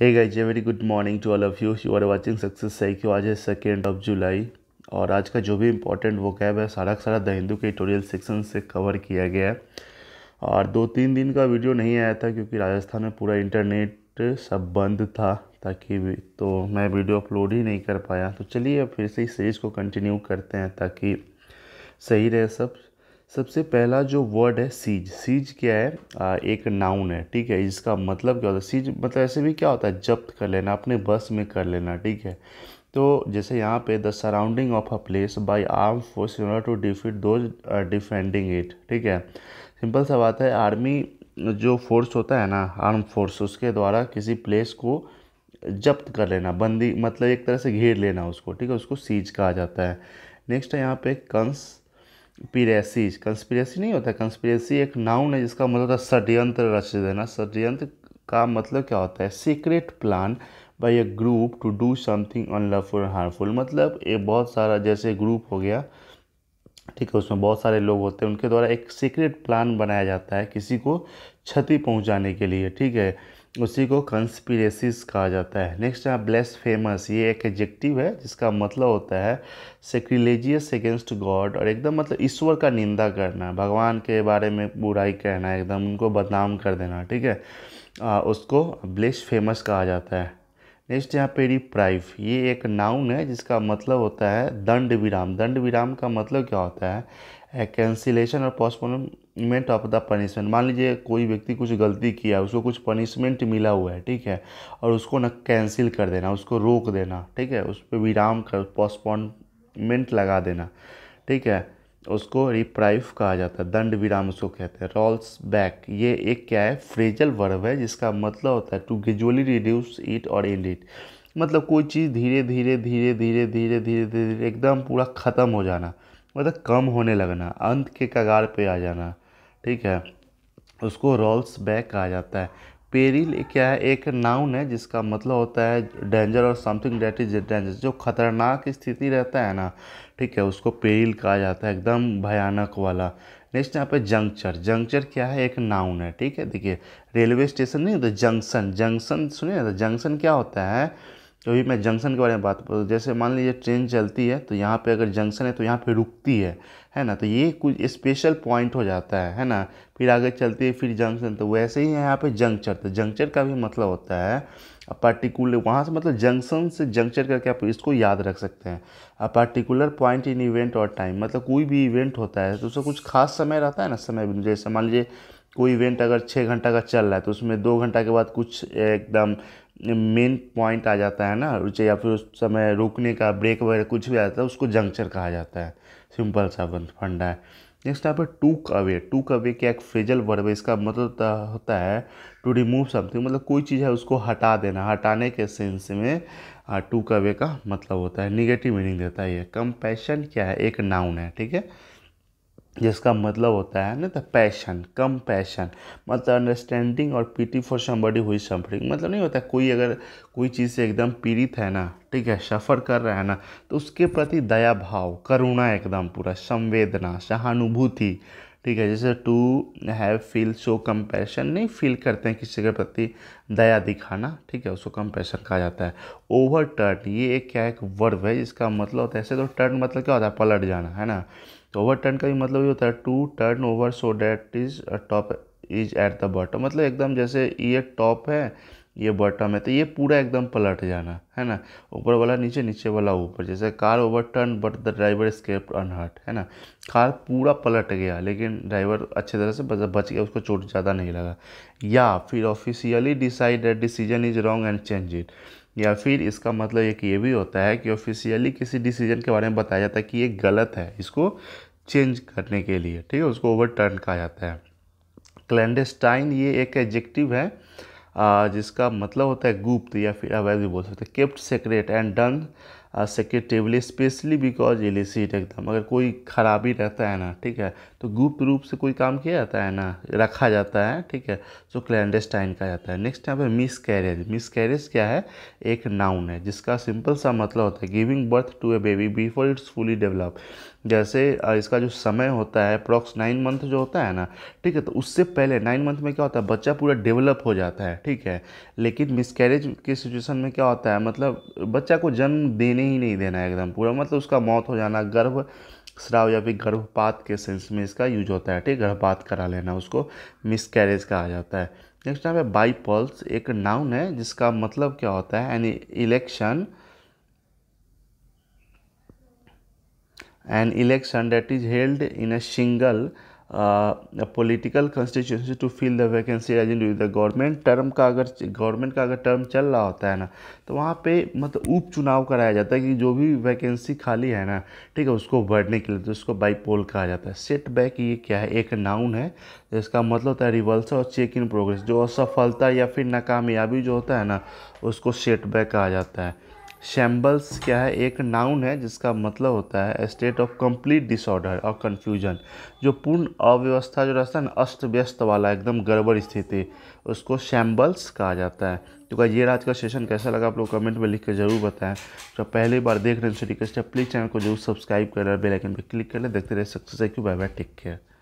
hey guys a very good morning to all of you you are watching success साइक्यू आज है second of July और आज का जो भी इम्पोर्टेंट कैब है सारा का सारा द हिंदू के टोरियल सेक्शन से कवर किया गया है और दो तीन दिन का वीडियो नहीं आया था क्योंकि राजस्थान में पूरा इंटरनेट सब बंद था ताकि तो मैं वीडियो अपलोड ही नहीं कर पाया तो चलिए अब फिर से इस सीरीज़ को कंटिन्यू करते हैं ताकि सही रहे सब सबसे पहला जो वर्ड है सीज सीज क्या है आ, एक नाउन है ठीक है इसका मतलब क्या होता है सीज मतलब ऐसे भी क्या होता है जब्त कर लेना अपने बस में कर लेना ठीक है तो जैसे यहाँ पे the surrounding of a place by arm force into defeat though defending it ठीक है सिंपल सा बात है आर्मी जो फोर्स होता है ना आर्म फोर्स उसके द्वारा किसी प्लेस को जब्त कर लेना बंदी मतलब एक तरह से घेर लेना उसको ठीक है उसको सीज कहा जाता है नेक्स्ट है यहाँ पे कंस पीरेसीज कंस्पिरेसी नहीं होता कंस्पिरेसी एक नाउन है जिसका मतलब होता है षड्यंत्र रच देना षड्यंत्र का मतलब क्या होता है secret plan by a group to do something unlawful harmful मतलब ये बहुत सारा जैसे ग्रुप हो गया ठीक है उसमें बहुत सारे लोग होते हैं उनके द्वारा एक सीक्रेट प्लान बनाया जाता है किसी को क्षति पहुंचाने के लिए ठीक है उसी को कंस्पिरेसिस कहा जाता है नेक्स्ट है ब्लेस फेमस ये एक एडजेक्टिव है जिसका मतलब होता है सेक्रिलेजियस अगेंस्ट गॉड और एकदम मतलब ईश्वर का निंदा करना भगवान के बारे में बुराई कहना एकदम उनको बदनाम कर देना ठीक है आ, उसको ब्लेस फेमस कहा जाता है नेक्स्ट यहाँ पे रिप्राइव ये एक नाउन है जिसका मतलब होता है दंड विराम दंड विराम का मतलब क्या होता है कैंसिलेशन और पोस्टपोनमेंट ऑफ द पनिशमेंट मान लीजिए कोई व्यक्ति कुछ गलती किया उसको कुछ पनिशमेंट मिला हुआ है ठीक है और उसको ना कैंसिल कर देना उसको रोक देना ठीक है उस पर विराम कर पोस्टपोनमेंट लगा देना ठीक है उसको रिप्राइव कहा जाता है दंड विराम उसको कहते हैं रॉल्स बैक ये एक क्या है फ्रेजल वर्ब है जिसका मतलब होता है टू ग्रेजुअली रिड्यूस इट और इंड इट मतलब कोई चीज़ धीरे धीरे धीरे धीरे धीरे धीरे धीरे एकदम पूरा ख़त्म हो जाना मतलब कम होने लगना अंत के कगार पे आ जाना ठीक है उसको रोल्स बैक कहा जाता है पेरिल क्या है एक नाउन है जिसका मतलब होता है डेंजर और समथिंग डेट इज डेंजर जो खतरनाक स्थिति रहता है ना ठीक है उसको पेरिल कहा जाता है एकदम भयानक वाला नेक्स्ट यहाँ पे जंक्चर जंक्चर क्या है एक नाउन है ठीक है देखिए रेलवे स्टेशन नहीं होता जंक्शन जंक्शन सुनिए जंक्शन क्या होता है कभी तो मैं जंक्शन के बारे में बात करूँ जैसे मान लीजिए ट्रेन चलती है तो यहाँ पे अगर जंक्शन है तो यहाँ पे रुकती है है ना तो ये कुछ स्पेशल पॉइंट हो जाता है है ना फिर आगे चलती है फिर जंक्शन तो वैसे ही यहाँ पे जंक्चर तो जंक्चर का भी मतलब होता है पर्टिकुलर वहाँ से मतलब जंक्शन से जंक्चर करके आप इसको याद रख सकते हैं a particular point in event और टाइम मतलब कोई भी इवेंट होता है तो उसका कुछ खास समय रहता है ना समय जैसे मान लीजिए कोई इवेंट अगर छः घंटा का चल रहा है तो उसमें दो घंटा के बाद कुछ एकदम मेन पॉइंट आ जाता है ना या फिर उस समय रोकने का ब्रेक वगैरह कुछ भी आ जाता है उसको जंक्चर कहा जाता है सिंपल सा फंडा है नेक्स्ट यहाँ टू टूक अवे टूक अवे क्या एक फ्रेजल वर्ब है इसका मतलब होता है टू रिमूव समथिंग मतलब कोई चीज़ है उसको हटा देना हटाने के सेंस में टूक अवे का मतलब होता है निगेटिव मीनिंग देता है ये कंपैशन क्या है एक नाउन है ठीक है जिसका मतलब होता है ना द पैशन कम पैशन मतलब अंडरस्टैंडिंग और pity for somebody who suffering मतलब नहीं होता कोई अगर कोई चीज़ से एकदम पीड़ित है ना ठीक है सफ़र कर रहा है ना तो उसके प्रति दया भाव करुणा एकदम पूरा संवेदना सहानुभूति ठीक है जैसे to have feel show compassion नहीं फील करते हैं किसी के प्रति दया दिखाना ठीक है उसको कंपैशन कहा जाता है ओवर टर्न ये एक क्या एक वर्ब है जिसका मतलब होता है ऐसे तो टर्न मतलब क्या होता है पलट जाना है ना तो ओवर टर्न का भी मतलब ये होता है to turn over so that is a top is at the bottom मतलब एकदम जैसे ये टॉप है ये बॉटम है तो ये पूरा एकदम पलट जाना है ना ऊपर वाला नीचे नीचे वाला ऊपर जैसे car over turn but the driver escape unhurt है ना कार पूरा पलट गया लेकिन ड्राइवर अच्छे तरह से बच गया उसको चोट ज़्यादा नहीं लगा या फिर officially decide that decision is wrong and change it या फिर इसका मतलब एक ये भी होता है कि ऑफिशियली किसी डिसीजन के बारे में बताया जाता है कि ये गलत है इसको चेंज करने के लिए ठीक है उसको ओवर टर्न कहा जाता है क्लैंडेस्टाइन ये एक एडजेक्टिव है जिसका मतलब होता है गुप्त या फिर अवैध भी बोल सकते हैं kept secret and done secretively specially because illicit एकदम अगर कोई खराबी रहता है ना ठीक है तो गुप्त रूप से कोई काम किया जाता है ना रखा जाता है ठीक है सो क्लैंडेस्टाइन कहा जाता है नेक्स्ट यहाँ पे मिस कैरेज मिस कैरेज क्या है एक नाउन है जिसका सिंपल सा मतलब होता है giving birth to a baby before it's fully develop जैसे इसका जो समय होता है अप्रॉक्स नाइन मंथ जो होता है ना ठीक है तो उससे पहले नाइन मंथ में क्या होता है बच्चा पूरा डेवलप हो जाता है ठीक है लेकिन मिसकैरेज के सिचुएशन में क्या होता है मतलब बच्चा को जन्म देने ही नहीं देना है एकदम पूरा मतलब उसका मौत हो जाना गर्भ स्राव या फिर गर्भपात के सेंस में इसका यूज होता है ठीक गर्भपात करा लेना उसको मिसकैरेज कहा जाता है नेक्स्ट यहाँ पे बाईपल्स एक नाउन है जिसका मतलब क्या होता है यानी election an election that is held in a single uh, a political constituency to fill the vacancy as in the government term का अगर government का अगर term चल रहा होता है ना तो वहाँ पे मतलब उप चुनाव कराया जाता है कि जो भी वैकेंसी खाली है ना ठीक है उसको भरने के लिए तो उसको बाई पोल कहा जाता है सेट बैक ये क्या है एक नाउन है जिसका मतलब होता है रिवर्सल और चेक इन प्रोग्रेस जो असफलता या फिर नाकामयाबी जो होता है ना उसको सेट बैक कहा जाता है शैम्बल्स क्या है एक नाउन है जिसका मतलब होता है स्टेट ऑफ कंप्लीट डिसऑर्डर और कन्फ्यूजन जो पूर्ण अव्यवस्था जो रहता है ना अस्त व्यस्त वाला एकदम गड़बड़ स्थिति उसको शैम्बल्स कहा जाता है तो ये आज का सेशन कैसा लगा आप लोग कमेंट में लिख के जरूर बताएं तो पहली बार देख रहे हैं रिक्वेस्ट है प्लीज़ चैनल को जरूर सब्सक्राइब कर बेलाइकन पर क्लिक कर लें देखते रहे सक्सेस है क्यों बाय बाय टेक केयर